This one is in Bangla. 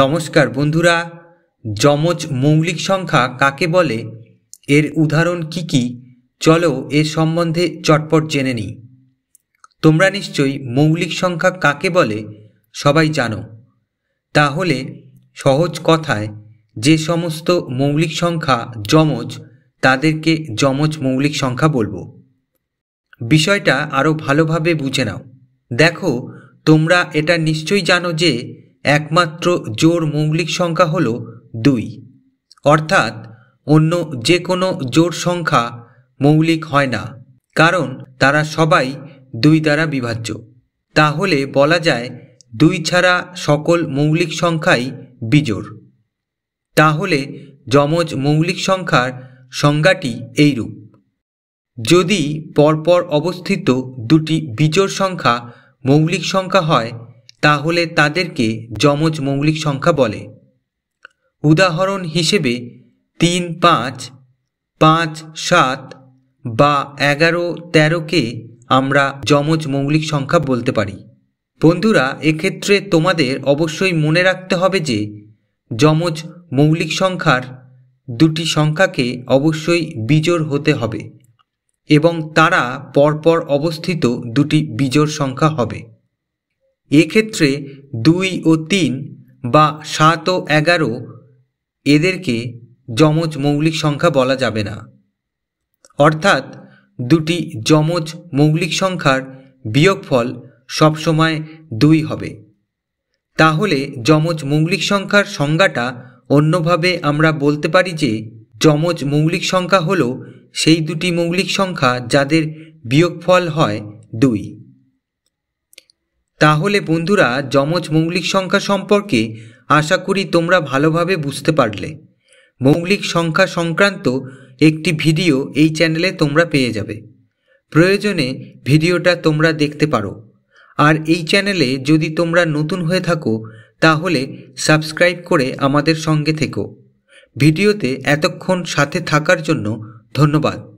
নমস্কার বন্ধুরা যমজ মৌলিক সংখ্যা কাকে বলে এর উদাহরণ কি কি চলো এ সম্বন্ধে চটপট জেনে নিই তোমরা নিশ্চয়ই মৌলিক সংখ্যা কাকে বলে সবাই জানো তাহলে সহজ কথায় যে সমস্ত মৌলিক সংখ্যা যমজ তাদেরকে যমজ মৌলিক সংখ্যা বলবো বিষয়টা আরও ভালোভাবে বুঝে নাও দেখো তোমরা এটা নিশ্চয়ই জানো যে একমাত্র জোর মৌলিক সংখ্যা হল দুই অর্থাৎ অন্য যে কোনো জোর সংখ্যা মৌলিক হয় না কারণ তারা সবাই দুই দ্বারা বিভাজ্য তাহলে বলা যায় দুই ছাড়া সকল মৌলিক সংখ্যাই বিজোড় তাহলে যমজ মৌলিক সংখ্যার সংজ্ঞাটি এইরূপ যদি পরপর অবস্থিত দুটি বিজোড় সংখ্যা মৌলিক সংখ্যা হয় তাহলে তাদেরকে যমজ মৌলিক সংখ্যা বলে উদাহরণ হিসেবে তিন পাঁচ পাঁচ সাত বা এগারো তেরোকে আমরা যমজ মৌলিক সংখ্যা বলতে পারি বন্ধুরা এক্ষেত্রে তোমাদের অবশ্যই মনে রাখতে হবে যে যমজ মৌলিক সংখ্যার দুটি সংখ্যাকে অবশ্যই বিজোড় হতে হবে এবং তারা পরপর অবস্থিত দুটি বিজোড় সংখ্যা হবে এক্ষেত্রে দুই ও তিন বা সাত ও এগারো এদেরকে যমজ মৌলিক সংখ্যা বলা যাবে না অর্থাৎ দুটি যমজ মৌলিক সংখ্যার বিয়োগফল সবসময় দুই হবে তাহলে যমজ মৌলিক সংখ্যার সংজ্ঞাটা অন্যভাবে আমরা বলতে পারি যে যমজ মৌলিক সংখ্যা হল সেই দুটি মৌলিক সংখ্যা যাদের বিয়োগফল হয় দুই তাহলে বন্ধুরা যমজ মৌলিক সংখ্যা সম্পর্কে আশা করি তোমরা ভালোভাবে বুঝতে পারলে মৌলিক সংখ্যা সংক্রান্ত একটি ভিডিও এই চ্যানেলে তোমরা পেয়ে যাবে প্রয়োজনে ভিডিওটা তোমরা দেখতে পারো আর এই চ্যানেলে যদি তোমরা নতুন হয়ে থাকো তাহলে সাবস্ক্রাইব করে আমাদের সঙ্গে থেকো ভিডিওতে এতক্ষণ সাথে থাকার জন্য ধন্যবাদ